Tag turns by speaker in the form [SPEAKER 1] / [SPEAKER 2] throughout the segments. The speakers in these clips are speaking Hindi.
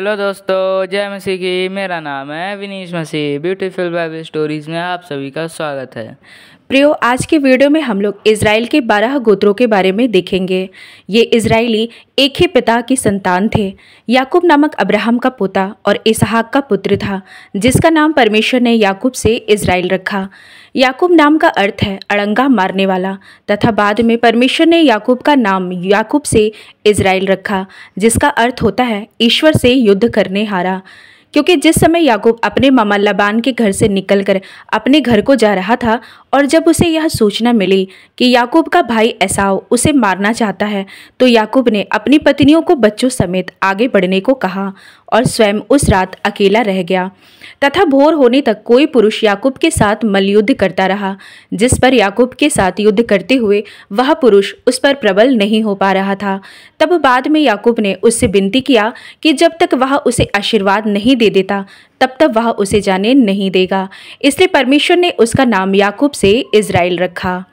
[SPEAKER 1] हेलो दोस्तों जय मसीह की मेरा नाम है Vinish Masih beautiful Bible stories में आप सभी का स्वागत है प्रियो आज के वीडियो में हम लोग इसराइल के बारह गोत्रों के बारे में देखेंगे ये इसराइली एक ही पिता की संतान थे याकूब नामक अब्राहम का पोता और इसहाक का पुत्र था जिसका नाम परमेश्वर ने याकूब से इसराइल रखा याकूब नाम का अर्थ है अड़ंगा मारने वाला तथा बाद में परमेश्वर ने याकूब का नाम याकूब से इसराइल रखा जिसका अर्थ होता है ईश्वर से युद्ध करने हारा क्योंकि जिस समय याकूब अपने मामा लबान के घर से निकलकर अपने घर को जा रहा था और जब उसे यह सूचना मिली कि याकूब का भाई ऐसाव उसे मारना चाहता है तो याकूब ने अपनी पत्नियों को बच्चों समेत आगे बढ़ने को कहा और स्वयं उस रात अकेला रह गया तथा भोर होने तक कोई पुरुष याकूब के साथ मलयुद्ध करता रहा जिस पर याकूब के साथ युद्ध करते हुए वह पुरुष उस पर प्रबल नहीं हो पा रहा था तब बाद में याकूब ने उससे विनती किया कि जब तक वह उसे आशीर्वाद नहीं दे देता तब तक वह उसे जाने नहीं देगा इसलिए परमेश्वर ने उसका नाम याकूब से इसराइल रखा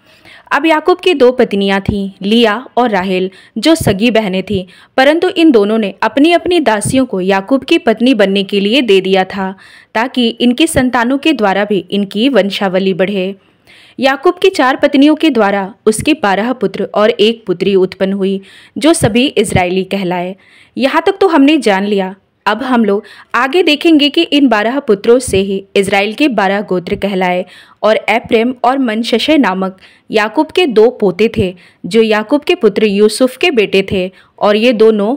[SPEAKER 1] अब याकूब की दो पत्नियां थीं लिया और राहेल जो सगी बहनें थीं परंतु इन दोनों ने अपनी अपनी दासियों को याकूब की पत्नी बनने के लिए दे दिया था ताकि इनकी संतानों के द्वारा भी इनकी वंशावली बढ़े याकूब की चार पत्नियों के द्वारा उसके बारह पुत्र और एक पुत्री उत्पन्न हुई जो सभी इसराइली कहलाए यहाँ तक तो हमने जान लिया अब हम लोग आगे देखेंगे कि इन बारह पुत्रों से ही इसराइल के बारह गोत्र कहलाए और एप्रेम और मनशशे नामक याकूब के दो पोते थे जो याकूब के पुत्र यूसुफ के बेटे थे और ये दोनों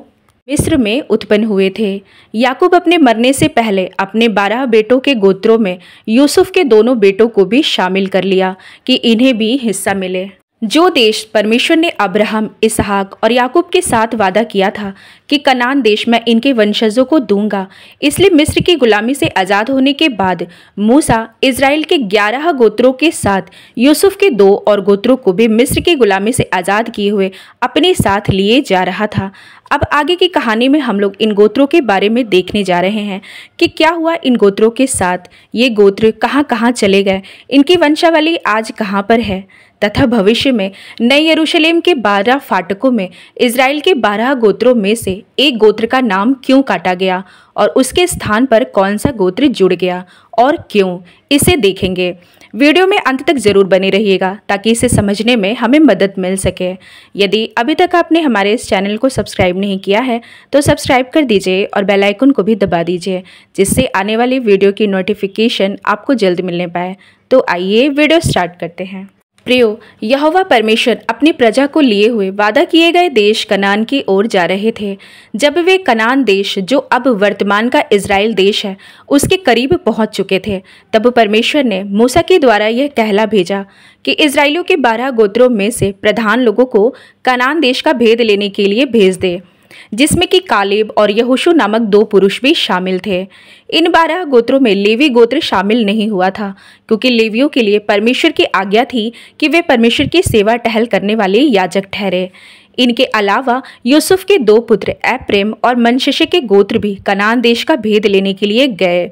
[SPEAKER 1] मिस्र में उत्पन्न हुए थे याकूब अपने मरने से पहले अपने बारह बेटों के गोत्रों में यूसुफ के दोनों बेटों को भी शामिल कर लिया कि इन्हें भी हिस्सा मिले जो देश परमेश्वर ने अब्राहम इसहाक और याकूब के साथ वादा किया था कि कनान देश में इनके वंशजों को दूंगा इसलिए मिस्र की गुलामी से आज़ाद होने के बाद मूसा इसराइल के ग्यारह गोत्रों के साथ यूसुफ के दो और गोत्रों को भी मिस्र की गुलामी से आज़ाद किए हुए अपने साथ लिए जा रहा था अब आगे की कहानी में हम लोग इन गोत्रों के बारे में देखने जा रहे हैं कि क्या हुआ इन गोत्रों के साथ ये गोत्र कहाँ कहाँ चले गए इनकी वंशावली आज कहाँ पर है तथा भविष्य में नए यरूशलेम के बारह फाटकों में इसराइल के बारह गोत्रों में से एक गोत्र का नाम क्यों काटा गया और उसके स्थान पर कौन सा गोत्र जुड़ गया और क्यों इसे देखेंगे वीडियो में अंत तक ज़रूर बने रहिएगा ताकि इसे समझने में हमें मदद मिल सके यदि अभी तक आपने हमारे इस चैनल को सब्सक्राइब नहीं किया है तो सब्सक्राइब कर दीजिए और बेल आइकन को भी दबा दीजिए जिससे आने वाली वीडियो की नोटिफिकेशन आपको जल्द मिलने पाए तो आइए वीडियो स्टार्ट करते हैं प्रियो यहोवा परमेश्वर अपनी प्रजा को लिए हुए वादा किए गए देश कनान की ओर जा रहे थे जब वे कनान देश जो अब वर्तमान का इसराइल देश है उसके करीब पहुंच चुके थे तब परमेश्वर ने मूसा के द्वारा यह कहला भेजा कि इसराइलों के बारह गोत्रों में से प्रधान लोगों को कनान देश का भेद लेने के लिए भेज दे जिसमें कि कालेब और यहुशु नामक दो पुरुष भी शामिल थे इन बारह गोत्रों में लेवी गोत्र शामिल नहीं हुआ था क्योंकि लेवियों के लिए परमेश्वर की आज्ञा थी कि वे परमेश्वर की सेवा टहल करने वाले याजक ठहरे इनके अलावा यूसुफ के दो पुत्र एप्रेम और मनशिष्य के गोत्र भी कनान देश का भेद लेने के लिए गए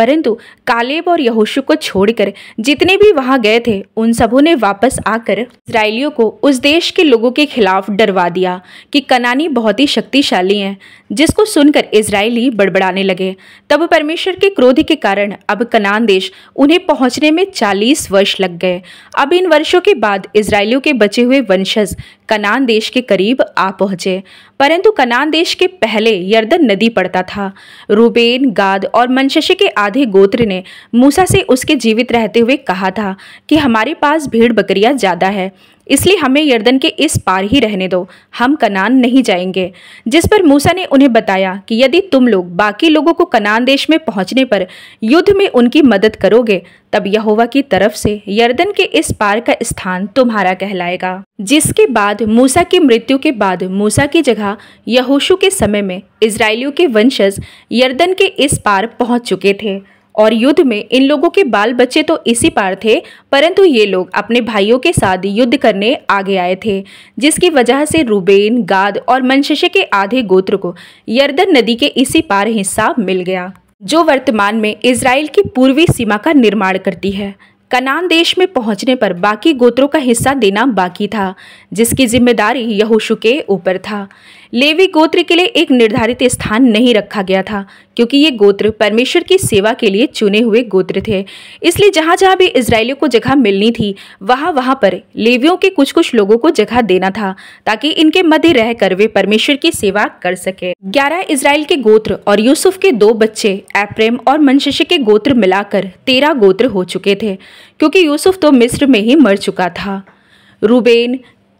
[SPEAKER 1] परंतु कालेब और यहोशु को छोड़कर जितने भी वहां गए थे उन सबों ने वापस आकर इसराइलियों को उस देश के लोगों के खिलाफ डरवा दिया कि कनानी बहुत ही शक्तिशाली हैं जिसको सुनकर इसराइली बड़बड़ाने लगे तब परमेश्वर के क्रोध के कारण अब कनान देश उन्हें पहुंचने में चालीस वर्ष लग गए अब इन वर्षों के बाद इसराइलियों के बचे हुए वंशज कनान देश के करीब आ पहुंचे परंतु कनान देश के पहले यर्दन नदी पड़ता था रूबेन गाद और मनशे के आज आधे गोत्र ने मूसा से उसके जीवित रहते हुए कहा था कि हमारे पास भीड़ बकरियां ज़्यादा है इसलिए हमें यर्दन के इस पार ही रहने दो हम कनान नहीं जाएंगे जिस पर मूसा ने उन्हें बताया कि यदि तुम लोग बाकी लोगों को कनान देश में पहुंचने पर युद्ध में उनकी मदद करोगे तब यहोवा की तरफ से यर्दन के इस पार का स्थान तुम्हारा कहलाएगा जिसके बाद मूसा की मृत्यु के बाद मूसा की जगह यहोशू के समय में इसराइलियों के वंशज यर्दन के इस पार पहुँच चुके थे और युद्ध में इन लोगों के बाल बच्चे तो इसी पार थे परंतु ये लोग अपने भाइयों के साथ युद्ध करने आगे आए थे जिसकी वजह से रूबेन गाद और मनशेषे के आधे गोत्र को यर्दन नदी के इसी पार हिस्सा मिल गया जो वर्तमान में इसराइल की पूर्वी सीमा का निर्माण करती है कनान देश में पहुंचने पर बाकी गोत्रों का हिस्सा देना बाकी था जिसकी जिम्मेदारी यहूशु के ऊपर था लेवी गोत्र के लिए एक निर्धारित स्थान नहीं रखा गया था क्योंकि ये गोत्र परमेश्वर की सेवा के लिए चुने हुए गोत्र थे इसलिए जहाँ जहाँ भी इसराइलियों को जगह मिलनी थी वहाँ वहाँ पर लेवियों के कुछ कुछ लोगों को जगह देना था ताकि इनके मध्य रहकर वे परमेश्वर की सेवा कर सके ग्यारह इसराइल के गोत्र और यूसुफ के दो बच्चे एप्रेम और मनशिष्य के गोत्र मिलाकर तेरह गोत्र हो चुके थे क्योंकि यूसुफ तो मिस्र में ही मर चुका था रूबेन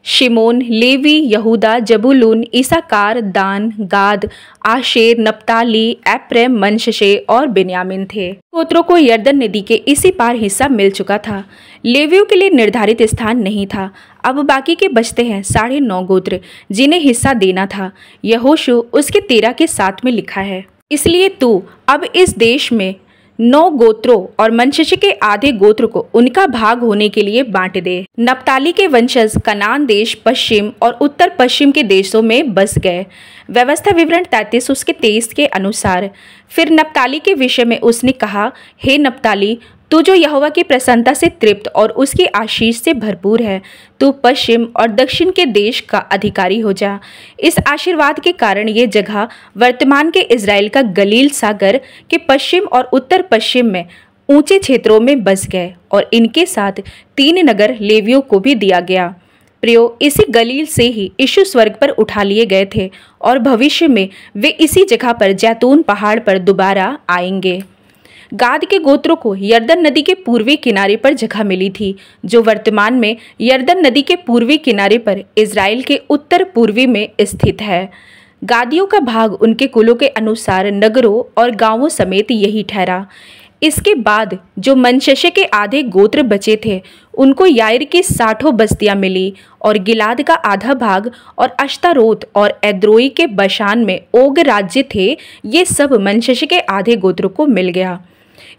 [SPEAKER 1] शिमोन लेवी यहूदा जबुलून ईसाकार दान गाद आशेर नप्ताली एप्रैम मनशे और बिन्यामिन थे गोत्रों को यर्दन नदी के इसी पार हिस्सा मिल चुका था लेवियों के लिए निर्धारित स्थान नहीं था अब बाकी के बचते हैं साढ़े नौ गोत्र जिन्हें हिस्सा देना था यहोशु उसके तेरह के साथ में लिखा है इसलिए तू अब इस देश में नौ गोत्रों और मनशिष्य के आधे गोत्र को उनका भाग होने के लिए बांट दे नपताली के वंशज कनान देश पश्चिम और उत्तर पश्चिम के देशों में बस गए व्यवस्था विवरण तैतीस उसके तेईस के अनुसार फिर नपताली के विषय में उसने कहा हे नपताली तू जो यहोवा की प्रसन्नता से तृप्त और उसकी आशीष से भरपूर है तू पश्चिम और दक्षिण के देश का अधिकारी हो जा इस आशीर्वाद के कारण ये जगह वर्तमान के इसराइल का गलील सागर के पश्चिम और उत्तर पश्चिम में ऊंचे क्षेत्रों में बस गए और इनके साथ तीन नगर लेवियों को भी दिया गया प्रियो इसी गलील से ही यशु स्वर्ग पर उठा लिए गए थे और भविष्य में वे इसी जगह पर जैतून पहाड़ पर दोबारा आएंगे गाद के गोत्रों को यर्दन नदी के पूर्वी किनारे पर जगह मिली थी जो वर्तमान में यर्दन नदी के पूर्वी किनारे पर इसराइल के उत्तर पूर्वी में स्थित है गादियों का भाग उनके कुलों के अनुसार नगरों और गांवों समेत यही ठहरा इसके बाद जो मनशे के आधे गोत्र बचे थे उनको यायर की साठों बस्तियां मिली और गिलाद का आधा भाग और अश्तारोत और एद्रोई के बशान में ओग राज्य थे ये सब मनशे के आधे गोत्र को मिल गया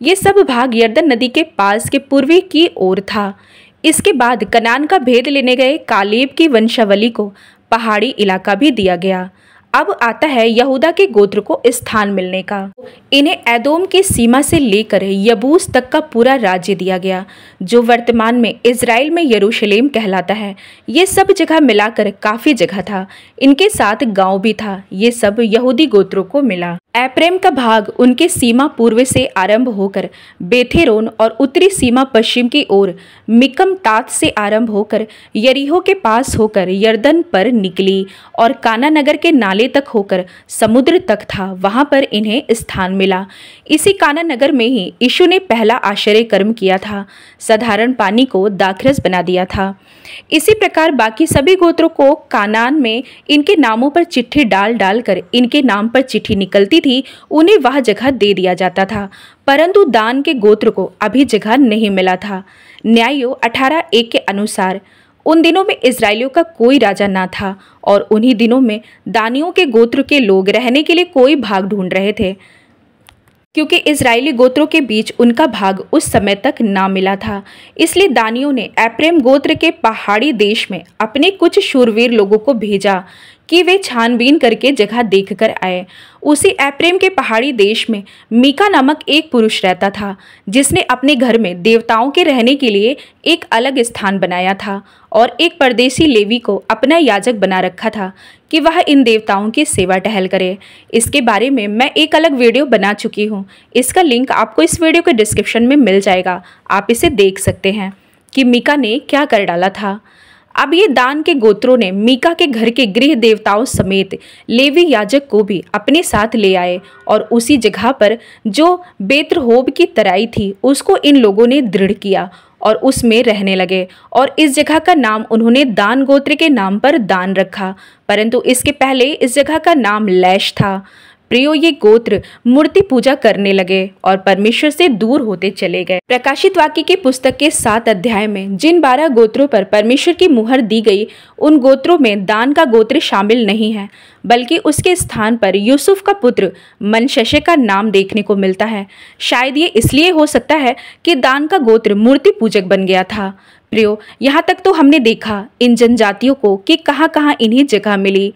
[SPEAKER 1] ये सब भाग यर्दन नदी के पास के पूर्वी की ओर था इसके बाद कनान का भेद लेने गए कालेब की वंशावली को पहाड़ी इलाका भी दिया गया अब आता है यहूदा के गोत्र को स्थान मिलने का इन्हें एदोम की सीमा से लेकर यबूस तक का पूरा राज्य दिया गया जो वर्तमान में इसराइल में यरूशलेम कहलाता है ये सब जगह मिलाकर काफ़ी जगह था इनके साथ गांव भी था ये सब यहूदी गोत्रों को मिला एप्रेम का भाग उनके सीमा पूर्व से आरंभ होकर बेथेरोन और उत्तरी सीमा पश्चिम की ओर मिकम तात से आरंभ होकर यरीहो के पास होकर यर्दन पर निकली और काना नगर के नाले हिमालय तक होकर समुद्र तक था वहाँ पर इन्हें स्थान मिला इसी काना नगर में ही यीशु ने पहला आश्चर्य कर्म किया था साधारण पानी को दाखरस बना दिया था इसी प्रकार बाकी सभी गोत्रों को कानान में इनके नामों पर चिट्ठी डाल डाल कर इनके नाम पर चिट्ठी निकलती थी उन्हें वह जगह दे दिया जाता था परंतु दान के गोत्र को अभी जगह नहीं मिला था न्यायो अठारह एक के अनुसार उन दिनों में इसराइलियों का कोई राजा ना था और उन्हीं दिनों में दानियों के गोत्र के लोग रहने के लिए कोई भाग ढूंढ रहे थे क्योंकि इसराइली गोत्रों के बीच उनका भाग उस समय तक ना मिला था इसलिए दानियों ने एप्रेम गोत्र के पहाड़ी देश में अपने कुछ शूरवीर लोगों को भेजा कि वे छानबीन करके जगह देखकर आए उसी एप्रेम के पहाड़ी देश में मीका नामक एक पुरुष रहता था जिसने अपने घर में देवताओं के रहने के लिए एक अलग स्थान बनाया था और एक परदेशी लेवी को अपना याजक बना रखा था कि वह इन देवताओं की सेवा टहल करे इसके बारे में मैं एक अलग वीडियो बना चुकी हूँ इसका लिंक आपको इस वीडियो के डिस्क्रिप्शन में मिल जाएगा आप इसे देख सकते हैं कि मीका ने क्या कर डाला था अब ये दान के गोत्रों ने मीका के घर के गृह देवताओं समेत लेवी याजक को भी अपने साथ ले आए और उसी जगह पर जो बेत्रहोब की तराई थी उसको इन लोगों ने दृढ़ किया और उसमें रहने लगे और इस जगह का नाम उन्होंने दान गोत्र के नाम पर दान रखा परंतु इसके पहले इस जगह का नाम लैश था प्रियो ये गोत्र मूर्ति पूजा करने लगे और परमेश्वर से दूर होते चले गए प्रकाशित वाक्य की पुस्तक के सात अध्याय में जिन बारह गोत्रों पर परमेश्वर की मुहर दी गई उन गोत्रों में दान का गोत्र शामिल नहीं है बल्कि उसके स्थान पर यूसुफ का पुत्र मनशशे का नाम देखने को मिलता है शायद ये इसलिए हो सकता है कि दान का गोत्र मूर्ति पूजक बन गया था प्रियो यहाँ तक तो हमने देखा इन जनजातियों को कि कहाँ कहाँ इन्हें जगह मिली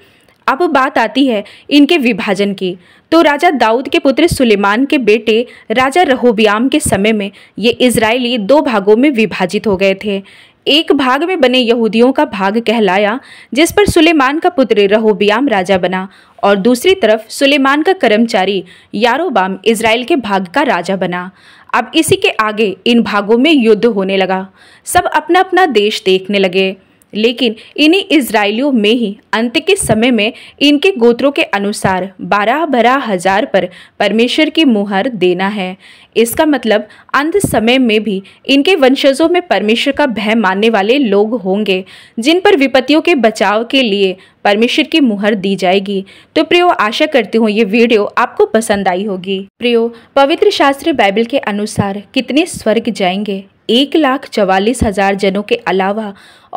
[SPEAKER 1] अब बात आती है इनके विभाजन की तो राजा दाऊद के पुत्र सुलेमान के बेटे राजा रहोबियाम के समय में ये इसराइली दो भागों में विभाजित हो गए थे एक भाग में बने यहूदियों का भाग कहलाया जिस पर सुलेमान का पुत्र रहोबियाम राजा बना और दूसरी तरफ सुलेमान का कर्मचारी यारोबाम इसराइल के भाग का राजा बना अब इसी के आगे इन भागों में युद्ध होने लगा सब अपना अपना देश देखने लगे लेकिन इन्हीं इसराइलियों में ही अंत के समय में इनके गोत्रों के अनुसार बारह बारह हजार पर परमेश्वर की मुहर देना है इसका मतलब अंत समय में भी इनके वंशजों में परमेश्वर का भय मानने वाले लोग होंगे जिन पर विपत्तियों के बचाव के लिए परमेश्वर की मुहर दी जाएगी तो प्रियो आशा करती हूँ ये वीडियो आपको पसंद आई होगी प्रियो पवित्र शास्त्र बाइबल के अनुसार कितने स्वर्ग जाएंगे एक लाख चवालीस हजार जनों के अलावा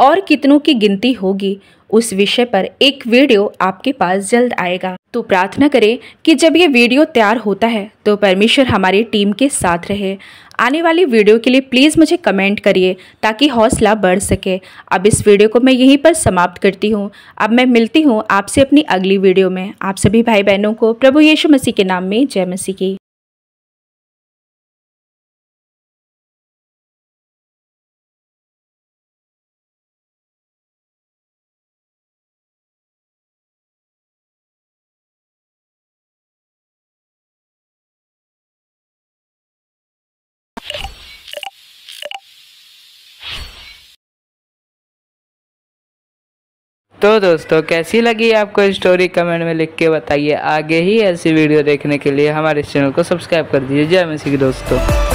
[SPEAKER 1] और कितनों की गिनती होगी उस विषय पर एक वीडियो आपके पास जल्द आएगा तो प्रार्थना करें कि जब ये वीडियो तैयार होता है तो परमेश्वर हमारी टीम के साथ रहे आने वाली वीडियो के लिए प्लीज़ मुझे कमेंट करिए ताकि हौसला बढ़ सके अब इस वीडियो को मैं यहीं पर समाप्त करती हूँ अब मैं मिलती हूँ आपसे अपनी अगली वीडियो में आप सभी भाई बहनों को प्रभु येशु मसीह के नाम में जय मसीह की तो दोस्तों कैसी लगी आपको स्टोरी कमेंट में लिख के बताइए आगे ही ऐसी वीडियो देखने के लिए हमारे चैनल को सब्सक्राइब कर दीजिए जय मसीह दोस्तों